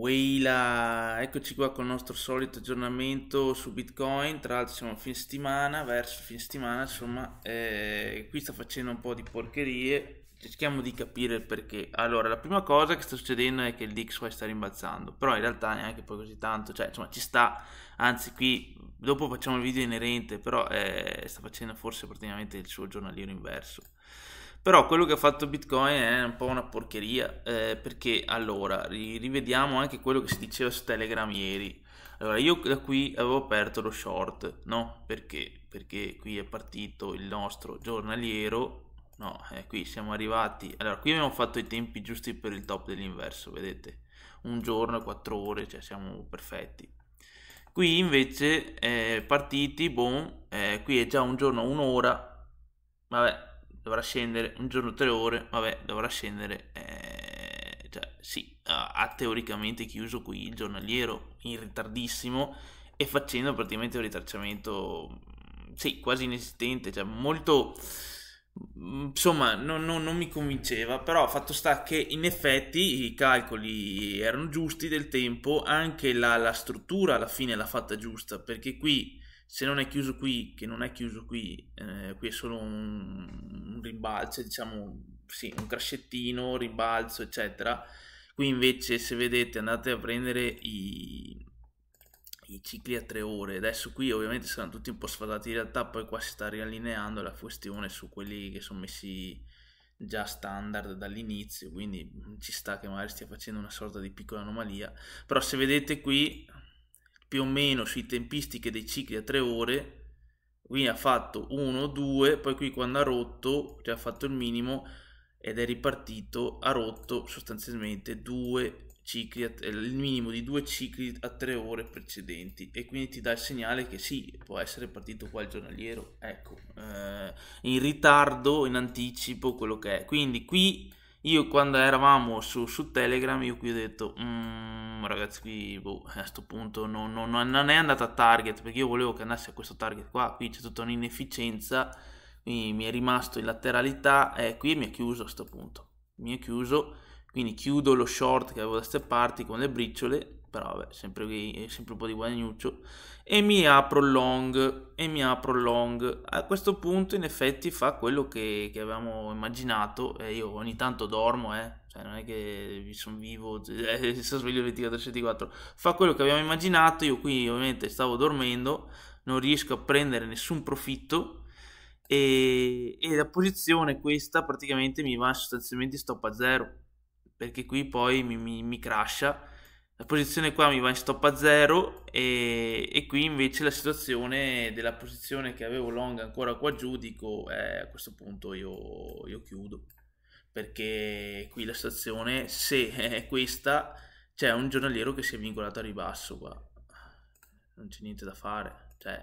Weila, eccoci qua con il nostro solito aggiornamento su Bitcoin, tra l'altro siamo a fine settimana, verso fine settimana, insomma, eh, qui sta facendo un po' di porcherie, cerchiamo di capire il perché. Allora, la prima cosa che sta succedendo è che il DXY sta rimbalzando, però in realtà neanche poi così tanto, cioè, insomma, ci sta, anzi qui dopo facciamo il video inerente, però eh, sta facendo forse praticamente il suo giornaliero inverso. Però quello che ha fatto Bitcoin è un po' una porcheria, eh, perché allora rivediamo anche quello che si diceva su Telegram ieri. Allora, io da qui avevo aperto lo short, no? Perché? Perché qui è partito il nostro giornaliero, no? Eh, qui siamo arrivati, allora qui abbiamo fatto i tempi giusti per il top dell'inverso, vedete? Un giorno, quattro ore, cioè siamo perfetti. Qui invece eh, partiti, boom, eh, qui è già un giorno, un'ora, vabbè, dovrà scendere un giorno tre ore, vabbè, dovrà scendere, eh, cioè, sì, ha teoricamente chiuso qui il giornaliero in ritardissimo e facendo praticamente un ritracciamento, mm, sì, quasi inesistente, cioè molto... Mm, insomma, non, non, non mi convinceva, però fatto sta che in effetti i calcoli erano giusti del tempo, anche la, la struttura alla fine l'ha fatta giusta, perché qui se non è chiuso qui, che non è chiuso qui, eh, qui è solo un, un ribalzo, diciamo, sì, un crascettino, ribalzo, eccetera. Qui invece, se vedete, andate a prendere i, i cicli a tre ore. Adesso qui ovviamente saranno tutti un po' sfadati in realtà, poi qua si sta riallineando la questione su quelli che sono messi già standard dall'inizio, quindi ci sta che magari stia facendo una sorta di piccola anomalia. Però se vedete qui più o meno sui tempistiche dei cicli a 3 ore, quindi ha fatto 1, 2, poi qui quando ha rotto, cioè ha fatto il minimo ed è ripartito, ha rotto sostanzialmente due cicli, eh, il minimo di due cicli a tre ore precedenti e quindi ti dà il segnale che sì, può essere partito qua il giornaliero, ecco, eh, in ritardo, in anticipo, quello che è. Quindi qui io quando eravamo su, su Telegram, io qui ho detto, mm, ragazzi, qui boh, a questo punto non, non, non, è andata a target, perché io volevo che andasse a questo target qua, qui c'è tutta un'inefficienza, quindi mi è rimasto in lateralità e qui mi è chiuso a questo punto, mi è chiuso, quindi chiudo lo short che avevo da queste parti con le briciole però vabbè, sempre, eh, sempre, un po' di guadagnuccio, e mi apro long, e mi apro long. A questo punto in effetti fa quello che, che avevamo immaginato, e io ogni tanto dormo, eh, cioè non è che sono vivo, eh, sono sveglio 24-24, fa quello che avevamo immaginato, io qui ovviamente stavo dormendo, non riesco a prendere nessun profitto, e, e la posizione questa praticamente mi va sostanzialmente stop a zero, perché qui poi mi, mi, mi crasha, la posizione qua mi va in stop a 0 e, e, qui invece la situazione della posizione che avevo long ancora qua giù dico eh, a questo punto io, io chiudo perché qui la situazione se è questa c'è un giornaliero che si è vincolato a ribasso qua non c'è niente da fare cioè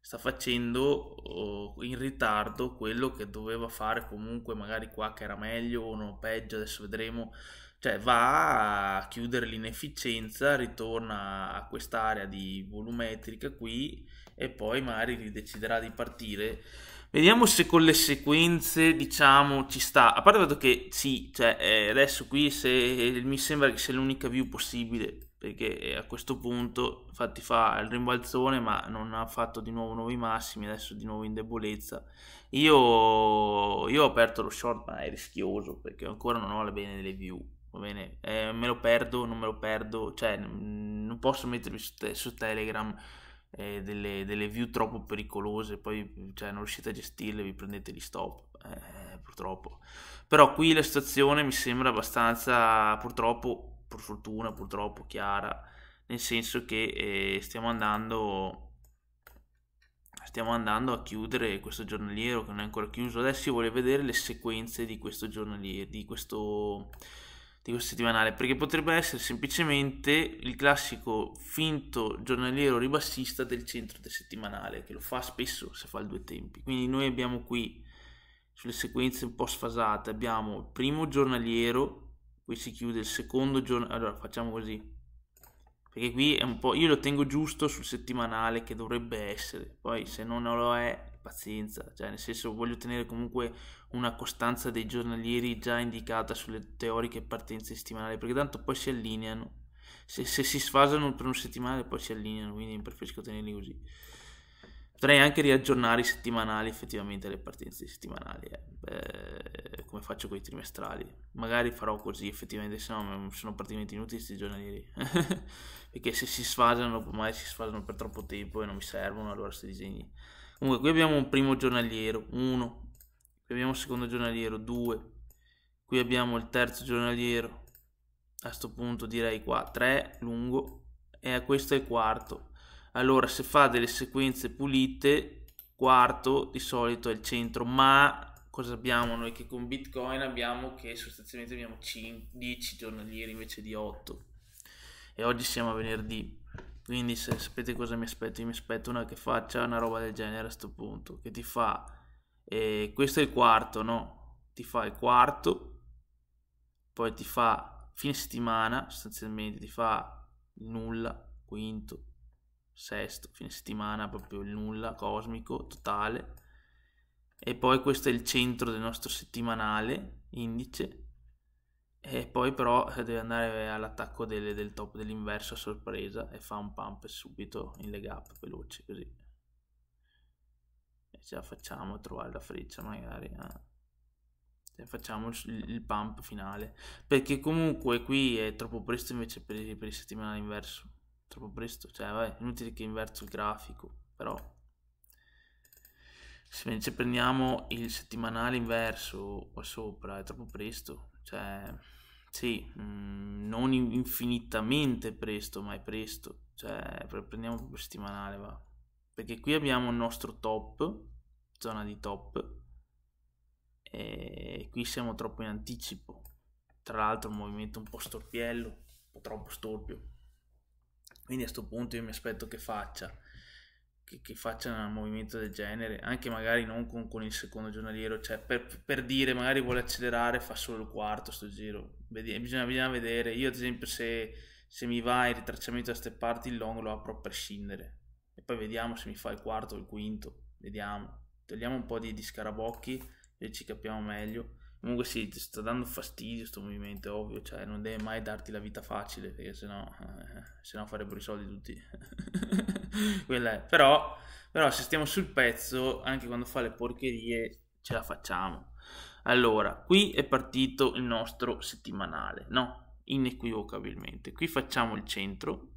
sta facendo oh, in ritardo quello che doveva fare comunque magari qua che era meglio o no peggio adesso vedremo cioè va a chiudere l'inefficienza, ritorna a quest'area di volumetrica qui e poi magari deciderà di partire. Vediamo se con le sequenze, diciamo, ci sta. A parte il che sì, cioè, eh, adesso qui se, eh, mi sembra che sia l'unica view possibile, perché eh, a questo punto infatti fa il rimbalzone, ma non ha fatto di nuovo nuovi massimi, adesso di nuovo in debolezza. Io, io ho aperto lo short, ma è rischioso, perché ancora non ho le bene delle view va bene, eh, me lo perdo, non me lo perdo, cioè non posso mettermi su, te- su Telegram eh, delle, delle, view troppo pericolose, poi cioè, non riuscite a gestirle, vi prendete gli stop, eh, purtroppo. Però qui la situazione mi sembra abbastanza, purtroppo, per fortuna, purtroppo chiara, nel senso che eh, stiamo andando... Stiamo andando a chiudere questo giornaliero che non è ancora chiuso. Adesso io voglio vedere le sequenze di questo giornaliero, di questo, di questo settimanale, perché potrebbe essere semplicemente il classico finto giornaliero ribassista del centro del settimanale, che lo fa spesso se fa il due tempi. Quindi noi abbiamo qui, sulle sequenze un po' sfasate, abbiamo il primo giornaliero, poi si chiude il secondo giornaliero, allora facciamo così, perché qui è un po'. Io lo tengo giusto sul settimanale che dovrebbe essere, poi se non lo è, pazienza, cioè nel senso voglio tenere comunque una costanza dei giornalieri già indicata sulle teoriche partenze settimanali, perché tanto poi si allineano. Se, se si sfasano per un settimanale poi si allineano, quindi preferisco tenerli così. Potrei anche riaggiornare i settimanali, effettivamente le partenze settimanali, eh. Beh, come faccio con i trimestrali. Magari farò così, effettivamente, se no sono praticamente inutili questi giornalieri. Perché se si sfasano, ormai si sfasano per troppo tempo e non mi servono, allora questi disegni. Comunque, qui abbiamo un primo giornaliero, uno. Qui abbiamo un secondo giornaliero, due. Qui abbiamo il terzo giornaliero. A questo punto direi qua, tre, lungo. E a questo è il quarto allora se fa delle sequenze pulite quarto di solito è il centro ma cosa abbiamo noi che con bitcoin abbiamo che sostanzialmente abbiamo 5, 10 giornalieri invece di 8 e oggi siamo a venerdì quindi se sapete cosa mi aspetto io mi aspetto una che faccia una roba del genere a questo punto che ti fa eh, questo è il quarto no ti fa il quarto poi ti fa fine settimana sostanzialmente ti fa nulla quinto sesto, fine settimana, proprio il nulla cosmico totale. E poi questo è il centro del nostro settimanale, indice. E poi però eh, deve andare all'attacco del, del top dell'inverso a sorpresa e fa un pump subito in leg up veloce così. E ce la facciamo a trovare la freccia magari. Eh facciamo il, pump finale perché comunque qui è troppo presto invece per, per il settimanale inverso troppo presto, cioè vabbè, inutile che inverso il grafico, però se invece prendiamo il settimanale inverso qua sopra è troppo presto, cioè sì, mh, mm, non infinitamente presto, ma è presto, cioè prendiamo proprio il settimanale va, perché qui abbiamo il nostro top, zona di top, e qui siamo troppo in anticipo, tra l'altro un movimento un po' storpiello, un po' troppo storpio. Quindi a questo punto io mi aspetto che faccia, che, che faccia un movimento del genere, anche magari non con, con il secondo giornaliero, cioè per, per, dire magari vuole accelerare fa solo il quarto sto giro, bisogna, bisogna, vedere, io ad esempio se, se mi va il ritracciamento da ste parti il long lo apro a prescindere e poi vediamo se mi fa il quarto o il quinto, vediamo, togliamo un po' di, di scarabocchi e ci capiamo meglio Comunque sì, ti sta dando fastidio questo movimento, ovvio, cioè non deve mai darti la vita facile, perché sennò, eh, sennò farebbero i soldi tutti. Quella è. Però, però se stiamo sul pezzo, anche quando fa le porcherie, ce la facciamo. Allora, qui è partito il nostro settimanale, no? Inequivocabilmente. Qui facciamo il centro.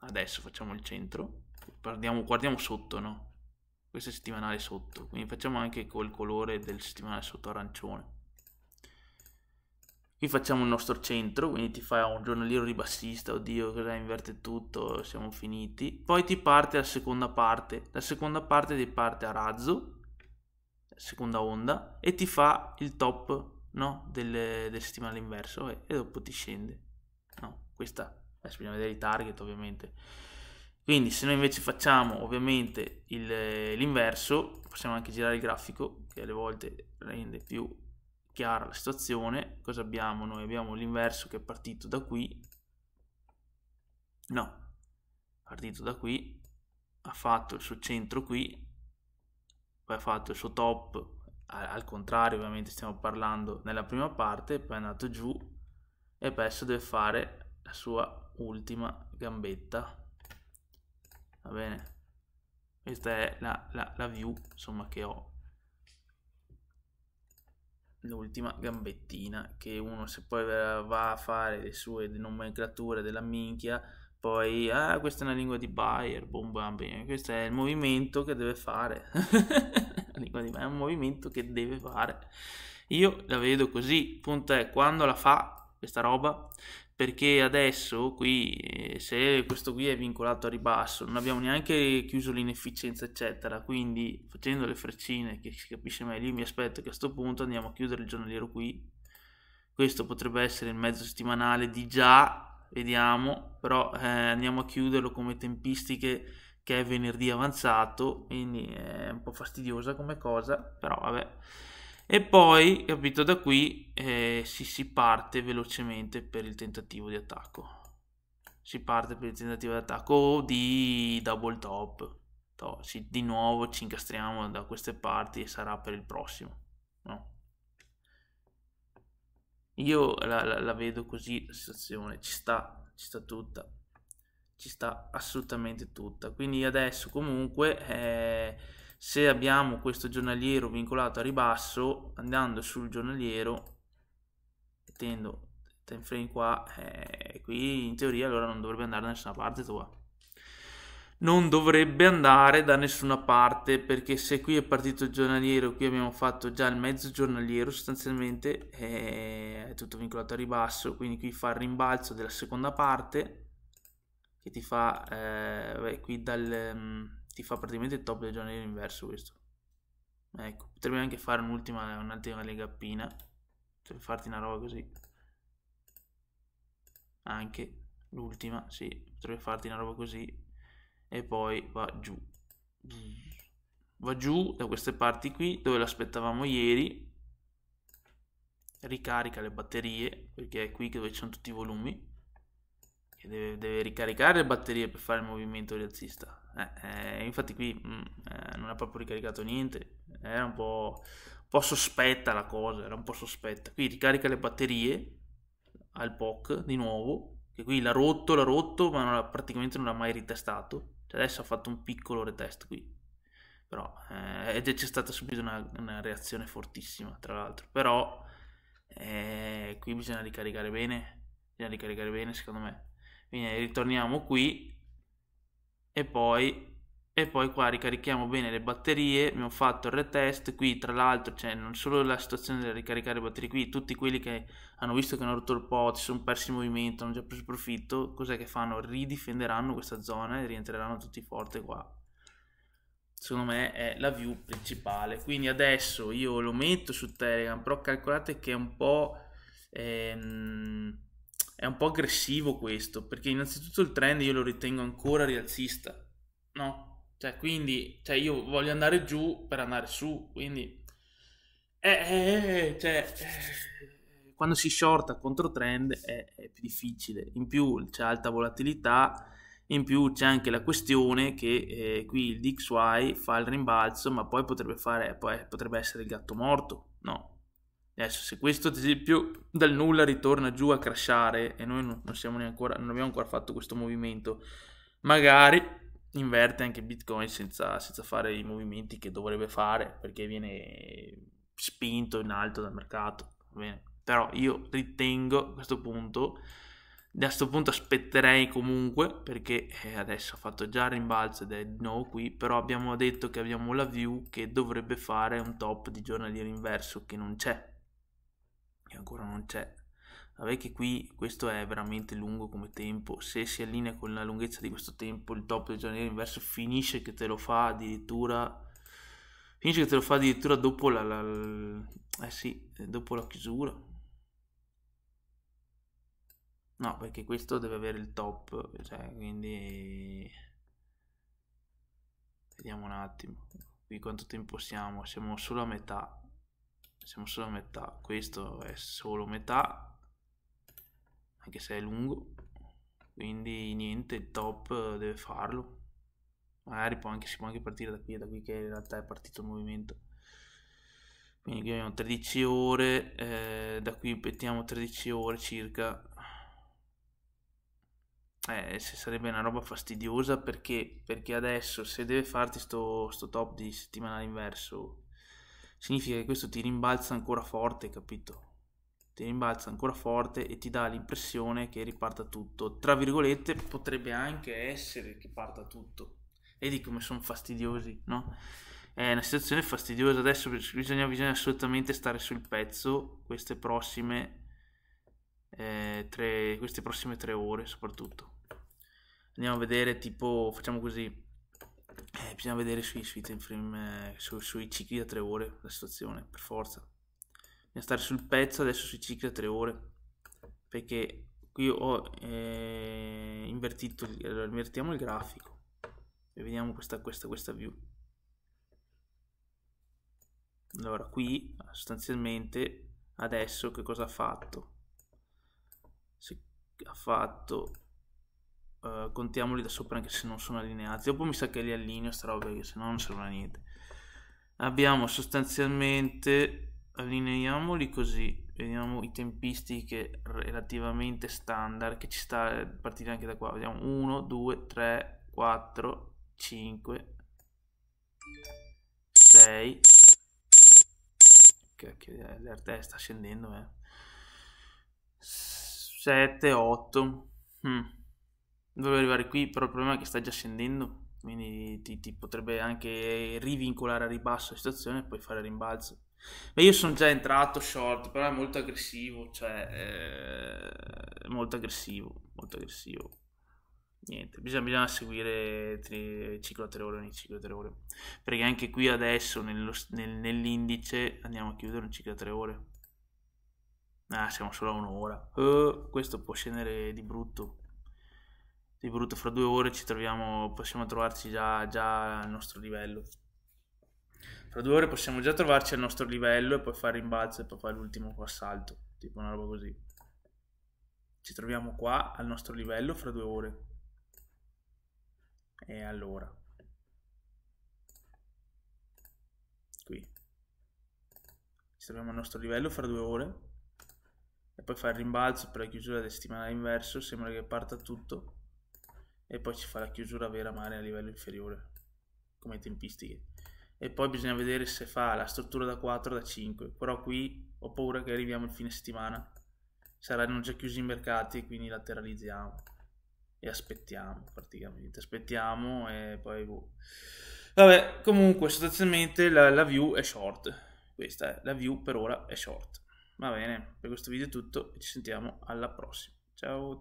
Adesso facciamo il centro. Guardiamo, guardiamo sotto, no? questo settimanale sotto quindi facciamo anche col colore del settimanale sotto arancione qui facciamo il nostro centro quindi ti fa un giornaliero di bassista oddio cosa inverte tutto siamo finiti poi ti parte la seconda parte la seconda parte ti parte a razzo seconda onda e ti fa il top no, del, del settimanale inverso e, e dopo ti scende no, questa adesso bisogna vedere i target ovviamente quindi se noi invece facciamo ovviamente l'inverso, possiamo anche girare il grafico, che alle volte rende più chiara la situazione. Cosa abbiamo? Noi abbiamo l'inverso che è partito da qui, no, partito da qui, ha fatto il suo centro qui, poi ha fatto il suo top, al contrario ovviamente stiamo parlando nella prima parte, poi è andato giù e adesso deve fare la sua ultima gambetta va bene questa è la, la, la view insomma che ho l'ultima gambettina che uno se poi va a fare le sue nomenclature della minchia poi ah questa è una lingua di Bayer boom bam, bam. questo è il movimento che deve fare è un movimento che deve fare io la vedo così punto è quando la fa questa roba perché adesso qui eh, se questo qui è vincolato a ribasso non abbiamo neanche chiuso l'inefficienza eccetera quindi facendo le freccine che si capisce meglio mi aspetto che a questo punto andiamo a chiudere il giornaliero qui questo potrebbe essere il mezzo settimanale di già vediamo però eh, andiamo a chiuderlo come tempistiche che è venerdì avanzato quindi è un po' fastidiosa come cosa però vabbè e poi, capito, da qui eh, si, si parte velocemente per il tentativo di attacco. Si parte per il tentativo di attacco di double top. No, sì, di nuovo ci incastriamo da queste parti e sarà per il prossimo. No. Io la, la, la, vedo così la situazione, ci sta, ci sta tutta, ci sta assolutamente tutta. Quindi adesso comunque... Eh, se abbiamo questo giornaliero vincolato a ribasso andando sul giornaliero mettendo time frame qua eh, qui in teoria allora non dovrebbe andare da nessuna parte tua non dovrebbe andare da nessuna parte perché se qui è partito il giornaliero qui abbiamo fatto già il mezzo giornaliero sostanzialmente eh, è tutto vincolato a ribasso quindi qui fa il rimbalzo della seconda parte che ti fa eh, beh, qui dal mm, ti fa praticamente il top del legionario inverso questo. Ecco, potrebbe anche fare un'ultima, un'ultima legappina. Cioè farti una roba così. Anche l'ultima, sì, potrebbe farti una roba così. E poi va giù. Va giù da queste parti qui, dove l'aspettavamo ieri. Ricarica le batterie, perché è qui dove ci sono tutti i volumi. Deve, deve ricaricare le batterie per fare il movimento rialzista eh, eh, infatti qui mh, mm, eh, non ha proprio ricaricato niente, era un po', un po' sospetta la cosa, era un po' sospetta. Qui ricarica le batterie al POC di nuovo, che qui l'ha rotto, l'ha rotto, ma non praticamente non l'ha mai ritestato. Cioè adesso ha fatto un piccolo retest qui. Però, eh, c'è stata subito una, una, reazione fortissima, tra l'altro. Però eh, qui bisogna ricaricare bene, bisogna ricaricare bene secondo me. Quindi eh, ritorniamo qui e poi e poi qua ricarichiamo bene le batterie abbiamo fatto il retest qui tra l'altro c'è cioè, non solo la situazione del ricaricare le batterie qui tutti quelli che hanno visto che hanno rotto il pot si sono persi il movimento hanno già preso profitto cos'è che fanno ridifenderanno questa zona e rientreranno tutti forte qua secondo me è la view principale quindi adesso io lo metto su telegram però calcolate che è un po' ehm, è un po' aggressivo questo, perché innanzitutto il trend io lo ritengo ancora rialzista, no? Cioè, quindi, cioè io voglio andare giù per andare su, quindi... Eh, eh, eh cioè, eh, quando si shorta contro trend è, è più difficile, in più c'è alta volatilità, in più c'è anche la questione che eh, qui il DXY fa il rimbalzo, ma poi potrebbe, fare, poi potrebbe essere il gatto morto, no? Adesso, se questo ad esempio dal nulla ritorna giù a crashare e noi non, non, ancora, non abbiamo ancora fatto questo movimento, magari inverte anche Bitcoin senza, senza, fare i movimenti che dovrebbe fare perché viene spinto in alto dal mercato. Bene. Però io ritengo a questo punto, da questo punto aspetterei comunque perché eh, adesso ha fatto già il rimbalzo ed è no qui, però abbiamo detto che abbiamo la view che dovrebbe fare un top di giornaliero inverso che non c'è e ancora non c'è. Vabbè che qui questo è veramente lungo come tempo, se si allinea con la lunghezza di questo tempo il top del giornaliero inverso finisce che te lo fa addirittura finisce che te lo fa addirittura dopo la, la, la eh sì, eh, dopo la chiusura. No, perché questo deve avere il top, cioè, quindi vediamo un attimo qui quanto tempo siamo, siamo solo a metà siamo solo a metà questo è solo metà anche se è lungo quindi niente il top deve farlo magari può anche, si può anche partire da qui da qui che in realtà è partito il movimento quindi qui abbiamo 13 ore eh, da qui mettiamo 13 ore circa eh, se sarebbe una roba fastidiosa perché, perché adesso se deve farti sto, sto top di settimana inverso significa che questo ti rimbalza ancora forte, capito? Ti rimbalza ancora forte e ti dà l'impressione che riparta tutto. Tra virgolette, potrebbe anche essere che parta tutto. Vedi come sono fastidiosi, no? È una situazione fastidiosa adesso bisogna, bisogna assolutamente stare sul pezzo queste prossime, eh, tre, queste prossime tre ore soprattutto. Andiamo a vedere tipo, facciamo così, eh, bisogna vedere sui, sui time frame, eh, su, sui cicli da tre ore la situazione, per forza. Bisogna stare sul pezzo adesso sui cicli da tre ore, perché qui ho eh, invertito, allora invertiamo il grafico e vediamo questa, questa, questa view. Allora, qui sostanzialmente adesso che cosa ha fatto? Se, ha fatto uh, contiamoli da sopra anche se non sono allineati. Dopo mi sa che li allineo sta roba perché no non servono a niente. Abbiamo sostanzialmente, allineiamoli così, vediamo i tempistiche relativamente standard che ci sta a eh, partire anche da qua. Vediamo 1, 2, 3, 4, 5, 6. Cacchio, eh, l'RT sta scendendo, eh. 7, 8. Hmm. Dovevo arrivare qui, però il problema è che sta già scendendo, quindi ti, ti potrebbe anche rivincolare a ribasso la situazione e poi fare rimbalzo. Ma io sono già entrato short, però è molto aggressivo, cioè... Eh, molto aggressivo, molto aggressivo. Niente, bisogna, bisogna seguire tre, ciclo a tre ore, ogni ciclo a 3 ore. Perché anche qui adesso nello, nel, nell'indice andiamo a chiudere un ciclo a tre ore. Ah, siamo solo a un'ora. Uh, questo può scendere di brutto di brutto fra due ore ci troviamo, possiamo trovarci già, già al nostro livello. Fra due ore possiamo già trovarci al nostro livello e poi fare rimbalzo e poi fare l'ultimo assalto, tipo una roba così. Ci troviamo qua al nostro livello fra due ore. E allora. Qui. Ci troviamo al nostro livello fra due ore. E poi fare rimbalzo per la chiusura del settimanale inverso. Sembra che parta tutto e poi ci fa la chiusura vera mare a livello inferiore come tempistiche e poi bisogna vedere se fa la struttura da 4 o da 5 però qui ho paura che arriviamo il fine settimana saranno già chiusi i mercati quindi lateralizziamo e aspettiamo praticamente aspettiamo e poi boh. vabbè comunque sostanzialmente la, la view è short questa è la view per ora è short va bene per questo video è tutto ci sentiamo alla prossima ciao